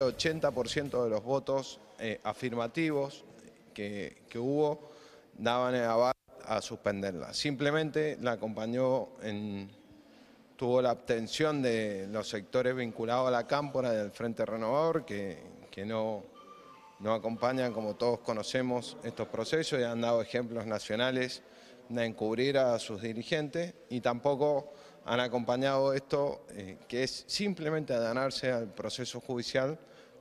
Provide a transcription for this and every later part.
80% de los votos eh, afirmativos que, hubo daban el aval a suspenderla. Simplemente la acompañó en... tuvo la abstención de los sectores vinculados a la cámpora del Frente Renovador, que, no, no acompañan, como todos conocemos, estos procesos y han dado ejemplos nacionales de encubrir a sus dirigentes y tampoco han acompañado esto, eh, que es simplemente adanarse al proceso judicial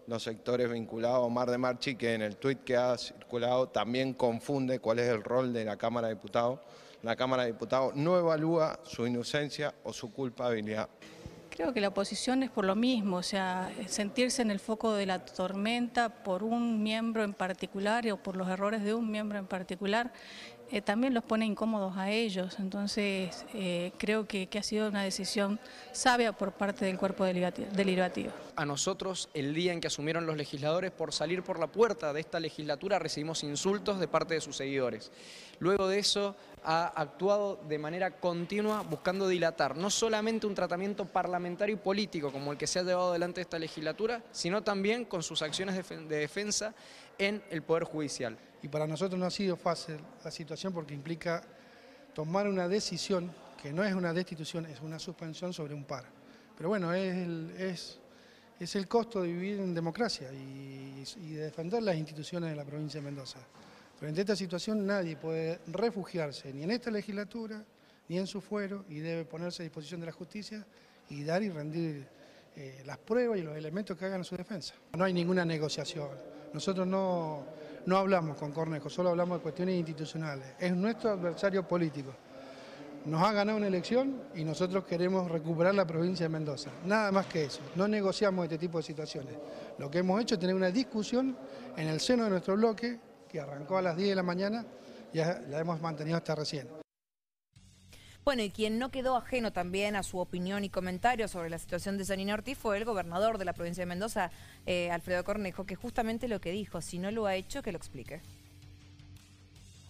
los sectores vinculados a Omar de Marchi, que en el tuit que ha circulado también confunde cuál es el rol de la Cámara de Diputados. La Cámara de Diputados no evalúa su inocencia o su culpabilidad. Creo que la oposición es por lo mismo, o sea, sentirse en el foco de la tormenta por un miembro en particular o por los errores de un miembro en particular eh, también los pone incómodos a ellos. Entonces eh, creo que, que, ha sido una decisión sabia por parte del cuerpo deliberativo. A nosotros, el día en que asumieron los legisladores, por salir por la puerta de esta legislatura recibimos insultos de parte de sus seguidores. Luego de eso ha actuado de manera continua buscando dilatar no solamente un tratamiento parlamentario y político como el que se ha llevado adelante esta legislatura, sino también con sus acciones de defensa en el Poder Judicial. Y para nosotros no ha sido fácil la situación porque implica tomar una decisión que no es una destitución, es una suspensión sobre un par. Pero bueno, es el, es, el costo de vivir en democracia y, de defender las instituciones de la provincia de Mendoza. Frente a esta situación nadie puede refugiarse ni en esta legislatura ni en su fuero y debe ponerse a disposición de la justicia y dar y rendir eh, las pruebas y los elementos que hagan su defensa. No hay ninguna negociación. Nosotros no, hablamos con Cornejo, solo hablamos de cuestiones institucionales. Es nuestro adversario político. Nos ha ganado una elección y nosotros queremos recuperar la provincia de Mendoza. Nada más que eso. No negociamos este tipo de situaciones. Lo que hemos hecho es tener una discusión en el seno de nuestro bloque, que arrancó a las 10 de la mañana, y la hemos mantenido hasta recién. Bueno, y quien no quedó ajeno también a su opinión y comentario sobre la situación de San Ortiz fue el gobernador de la provincia de Mendoza, eh, Alfredo Cornejo, que justamente lo que dijo, si no lo ha hecho, que lo explique.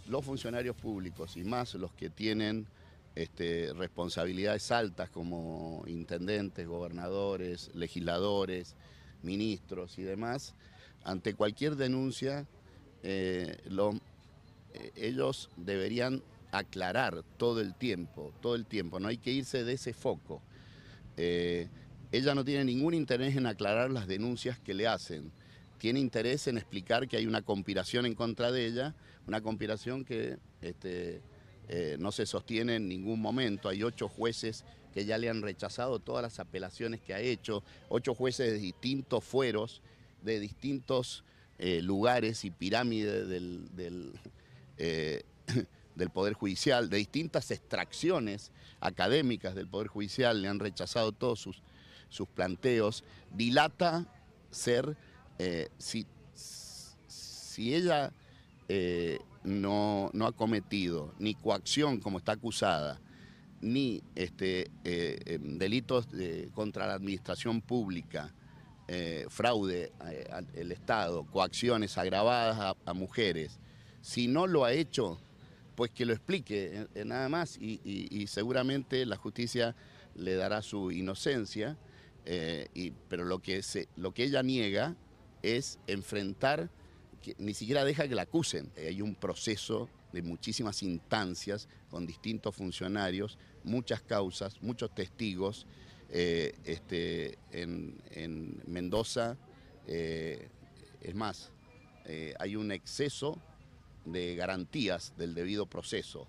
Los funcionarios públicos y más los que tienen este, responsabilidades altas como intendentes, gobernadores, legisladores, ministros y demás, ante cualquier denuncia, eh, eh, ellos deberían aclarar todo el tiempo, todo el tiempo, no hay que irse de ese foco. Eh, ella no tiene ningún interés en aclarar las denuncias que le hacen, tiene interés en explicar que hay una conspiración en contra de ella, una conspiración que este, eh, no se sostiene en ningún momento, hay ocho jueces que ya le han rechazado todas las apelaciones que ha hecho, ocho jueces de distintos fueros, de distintos eh, lugares y pirámides del, del Poder Judicial, de distintas extracciones académicas del Poder Judicial, le han rechazado todos sus, sus planteos, dilata ser, eh, si, si, ella eh, no, no, ha cometido ni coacción como está acusada, ni este, eh, em, delitos contra la administración pública, fraude al Estado, coacciones agravadas a mujeres, si no lo ha hecho, pues que lo explique, eh, eh, nada más, y, seguramente la justicia le dará su inocencia, eh, y, pero lo que, lo que ella niega es enfrentar, ni siquiera deja que la acusen. Hay un proceso de muchísimas instancias con distintos funcionarios, muchas causas, muchos testigos. este, en, Mendoza, es más, hay un exceso de garantías del debido proceso